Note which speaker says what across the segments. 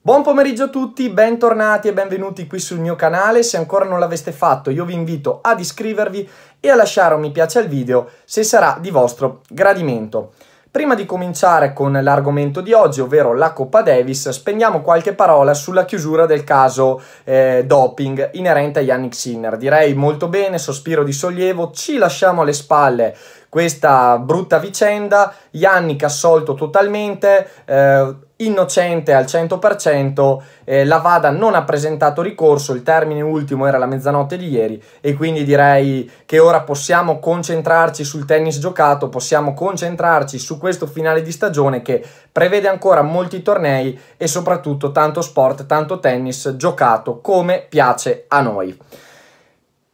Speaker 1: Buon pomeriggio a tutti, bentornati e benvenuti qui sul mio canale. Se ancora non l'aveste fatto, io vi invito ad iscrivervi e a lasciare un mi piace al video se sarà di vostro gradimento. Prima di cominciare con l'argomento di oggi, ovvero la Coppa Davis, spendiamo qualche parola sulla chiusura del caso eh, doping inerente a Yannick Sinner. Direi molto bene, sospiro di sollievo, ci lasciamo alle spalle questa brutta vicenda, Yannick assolto totalmente, eh, innocente al 100%, eh, la Vada non ha presentato ricorso, il termine ultimo era la mezzanotte di ieri e quindi direi che ora possiamo concentrarci sul tennis giocato, possiamo concentrarci su questo finale di stagione che prevede ancora molti tornei e soprattutto tanto sport, tanto tennis giocato come piace a noi.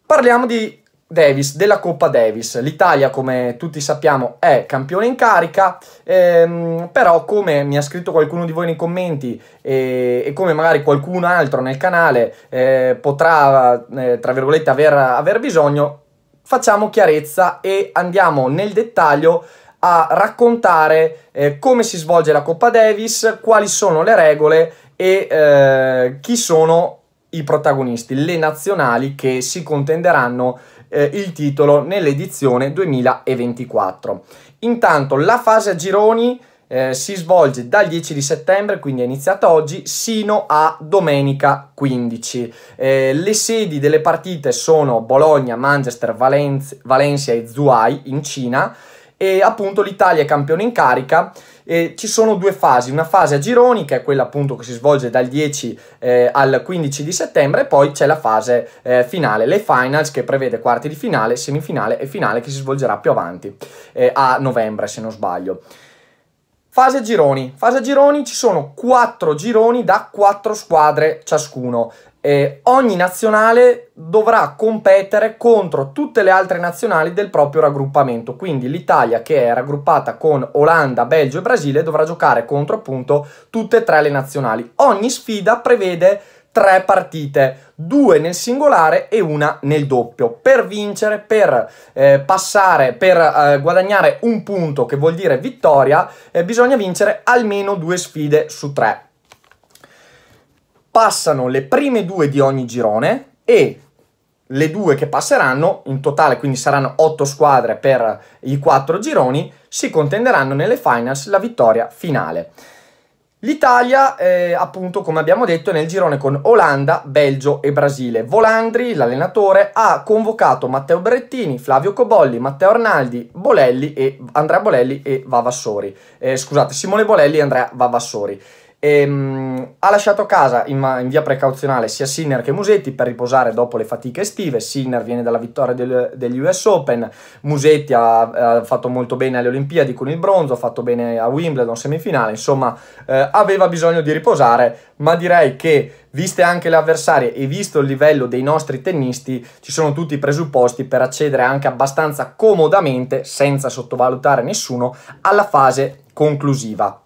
Speaker 1: Parliamo di Davis della Coppa Davis. L'Italia, come tutti sappiamo, è campione in carica, ehm, però come mi ha scritto qualcuno di voi nei commenti eh, e, come magari qualcun altro nel canale eh, potrà, eh, tra virgolette, aver, aver bisogno, facciamo chiarezza e andiamo nel dettaglio a raccontare eh, come si svolge la Coppa Davis, quali sono le regole e eh, chi sono i protagonisti, le nazionali che si contenderanno eh, il titolo nell'edizione 2024. Intanto la fase a gironi eh, si svolge dal 10 di settembre, quindi è iniziata oggi, sino a domenica 15. Eh, le sedi delle partite sono Bologna, Manchester, Valenz Valencia e Zhuai in Cina e appunto l'Italia è campione in carica eh, ci sono due fasi, una fase a gironi che è quella appunto che si svolge dal 10 eh, al 15 di settembre e poi c'è la fase eh, finale, le finals che prevede quarti di finale, semifinale e finale che si svolgerà più avanti eh, a novembre se non sbaglio. Fase gironi. Fase gironi ci sono quattro gironi da quattro squadre ciascuno eh, ogni nazionale dovrà competere contro tutte le altre nazionali del proprio raggruppamento. Quindi l'Italia, che è raggruppata con Olanda, Belgio e Brasile, dovrà giocare contro appunto tutte e tre le nazionali. Ogni sfida prevede tre partite, due nel singolare e una nel doppio. Per vincere, per eh, passare, per eh, guadagnare un punto, che vuol dire vittoria, eh, bisogna vincere almeno due sfide su tre passano le prime due di ogni girone e le due che passeranno, in totale quindi saranno otto squadre per i quattro gironi, si contenderanno nelle finals la vittoria finale. L'Italia, eh, appunto, come abbiamo detto, è nel girone con Olanda, Belgio e Brasile. Volandri, l'allenatore, ha convocato Matteo Brettini, Flavio Cobolli, Matteo Arnaldi, Bolelli e Andrea Bolelli e Vavassori. Eh, scusate, Simone Bolelli e Andrea Vavassori. Ehm, ha lasciato a casa in, in, via precauzionale sia Sinner che Musetti per riposare dopo le fatiche estive. Sinner viene dalla vittoria del, degli US Open, Musetti ha, ha, fatto molto bene alle Olimpiadi con il bronzo, ha fatto bene a Wimbledon semifinale, insomma eh, aveva bisogno di riposare, ma direi che viste anche le avversarie e visto il livello dei nostri tennisti ci sono tutti i presupposti per accedere anche abbastanza comodamente, senza sottovalutare nessuno, alla fase conclusiva.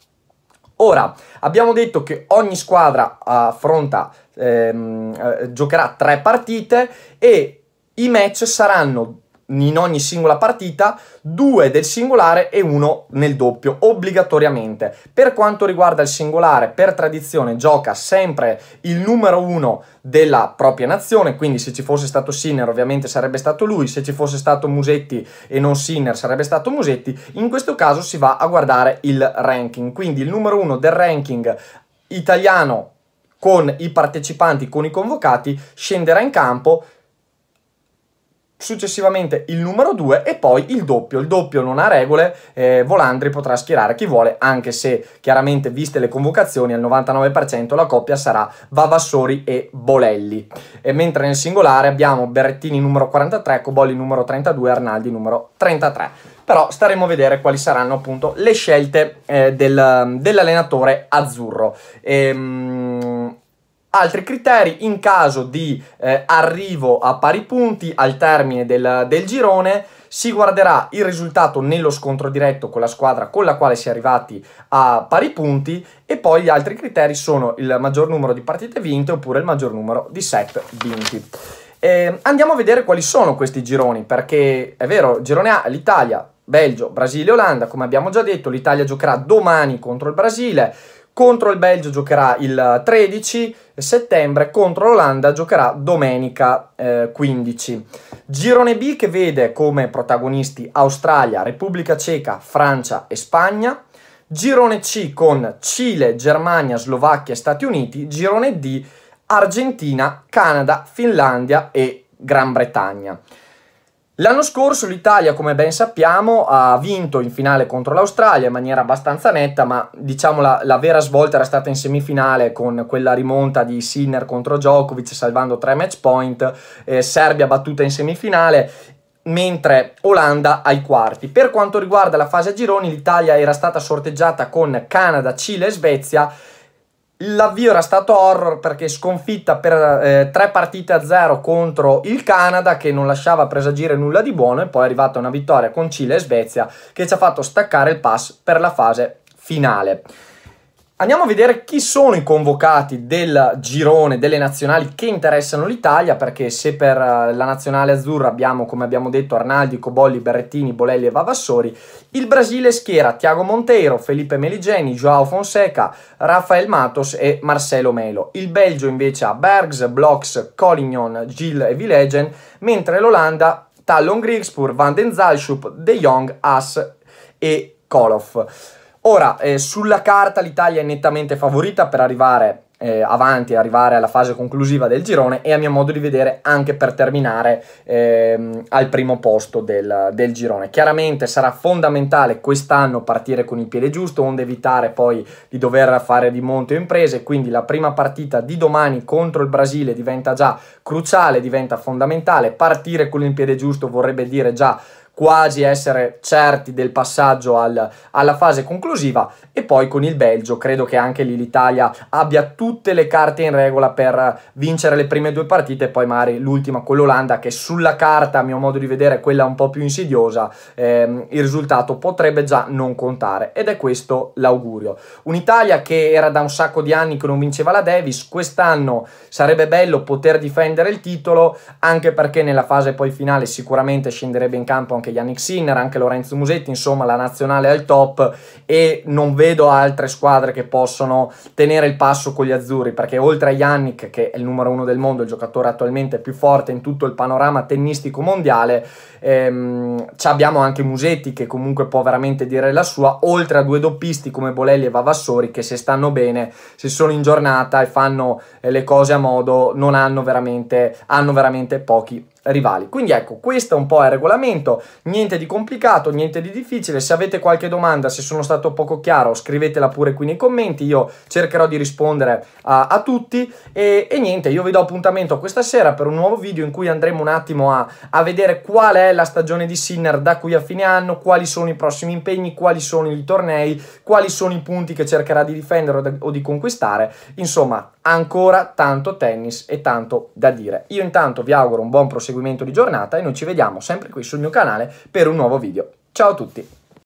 Speaker 1: Ora, abbiamo detto che ogni squadra affronta, ehm, eh, giocherà tre partite e i match saranno in ogni singola partita, due del singolare e uno nel doppio, obbligatoriamente. Per quanto riguarda il singolare, per tradizione gioca sempre il numero uno della propria nazione, quindi se ci fosse stato Sinner ovviamente sarebbe stato lui, se ci fosse stato Musetti e non Sinner sarebbe stato Musetti, in questo caso si va a guardare il ranking, quindi il numero uno del ranking italiano con i partecipanti, con i convocati, scenderà in campo, successivamente il numero 2 e poi il doppio. Il doppio non ha regole, eh, Volandri potrà schierare chi vuole, anche se chiaramente viste le convocazioni al 99% la coppia sarà Vavassori e Bolelli. E mentre nel singolare abbiamo Berrettini numero 43, Cobolli numero 32 e Arnaldi numero 33 però staremo a vedere quali saranno appunto le scelte eh, del, dell'allenatore azzurro. E, ehm, Altri criteri, in caso di eh, arrivo a pari punti al termine del, del, girone, si guarderà il risultato nello scontro diretto con la squadra con la quale si è arrivati a pari punti e poi gli altri criteri sono il maggior numero di partite vinte oppure il maggior numero di set vinti. Eh, andiamo a vedere quali sono questi gironi, perché è vero, girone A, l'Italia, Belgio, Brasile, Olanda, come abbiamo già detto, l'Italia giocherà domani contro il Brasile, contro il Belgio giocherà il 13 eh, settembre, contro l'Olanda giocherà domenica eh, 15. Girone B che vede come protagonisti Australia, Repubblica Ceca, Francia e Spagna. Girone C con Cile, Germania, Slovacchia e Stati Uniti. Girone D Argentina, Canada, Finlandia e Gran Bretagna. L'anno scorso l'Italia, come ben sappiamo, ha vinto in finale contro l'Australia in maniera abbastanza netta, ma diciamo la, la, vera svolta era stata in semifinale con quella rimonta di Sinner contro Djokovic salvando tre match point, eh, Serbia battuta in semifinale mentre Olanda ai quarti. Per quanto riguarda la fase a gironi, l'Italia era stata sorteggiata con Canada, Cile e Svezia L'avvio era stato horror perché sconfitta per eh, tre partite a zero contro il Canada che non lasciava presagire nulla di buono e poi è arrivata una vittoria con Cile e Svezia che ci ha fatto staccare il pass per la fase finale. Andiamo a vedere chi sono i convocati del girone delle nazionali che interessano l'Italia, perché se per eh, la nazionale azzurra abbiamo, come abbiamo detto, Arnaldi, Cobolli, Berrettini, Bolelli e Vavassori, il Brasile schiera Tiago Monteiro, Felipe Meligeni, Joao Fonseca, Rafael Matos e Marcelo Melo. Il Belgio invece ha Bergs, Blocks, Collignon, Gil e Vilegen, mentre l'Olanda Tallon Grigspur, Van den Zalschup, De Jong, Haas e Koloff. Ora, eh, sulla carta l'Italia è nettamente favorita per arrivare eh, avanti, arrivare alla fase conclusiva del girone e a mio modo di vedere anche per terminare ehm, al primo posto del, del, girone. Chiaramente sarà fondamentale quest'anno partire con il piede giusto, onde evitare poi di dover fare rimonte o imprese, quindi la prima partita di domani contro il Brasile diventa già cruciale, diventa fondamentale, partire con il piede giusto vorrebbe dire già quasi essere certi del passaggio al, alla fase conclusiva e poi con il Belgio credo che anche lì l'Italia abbia tutte le carte in regola per vincere le prime due partite e poi magari l'ultima con l'Olanda che sulla carta a mio modo di vedere è quella un po' più insidiosa ehm, il risultato potrebbe già non contare ed è questo l'augurio un'Italia che era da un sacco di anni che non vinceva la Davis quest'anno sarebbe bello poter difendere il titolo anche perché nella fase poi finale sicuramente scenderebbe in campo anche anche Yannick Sinner, anche Lorenzo Musetti, insomma la nazionale è al top e non vedo altre squadre che possono tenere il passo con gli azzurri perché oltre a Yannick che è il numero uno del mondo, il giocatore attualmente più forte in tutto il panorama tennistico mondiale, ehm, abbiamo anche Musetti che comunque può veramente dire la sua, oltre a due doppisti come Bolelli e Vavassori che se stanno bene, se sono in giornata e fanno eh, le cose a modo, non hanno veramente, hanno veramente pochi rivali. Quindi ecco, questo è un po' il regolamento, niente di complicato, niente di difficile. Se avete qualche domanda, se sono stato poco chiaro, scrivetela pure qui nei commenti, io cercherò di rispondere a, a tutti e, e, niente, io vi do appuntamento questa sera per un nuovo video in cui andremo un attimo a, a vedere qual è la stagione di Sinner da qui a fine anno, quali sono i prossimi impegni, quali sono i tornei, quali sono i punti che cercherà di difendere o di conquistare, insomma ancora tanto tennis e tanto da dire. Io intanto vi auguro un buon proseguimento di giornata e noi ci vediamo sempre qui sul mio canale per un nuovo video. Ciao a tutti!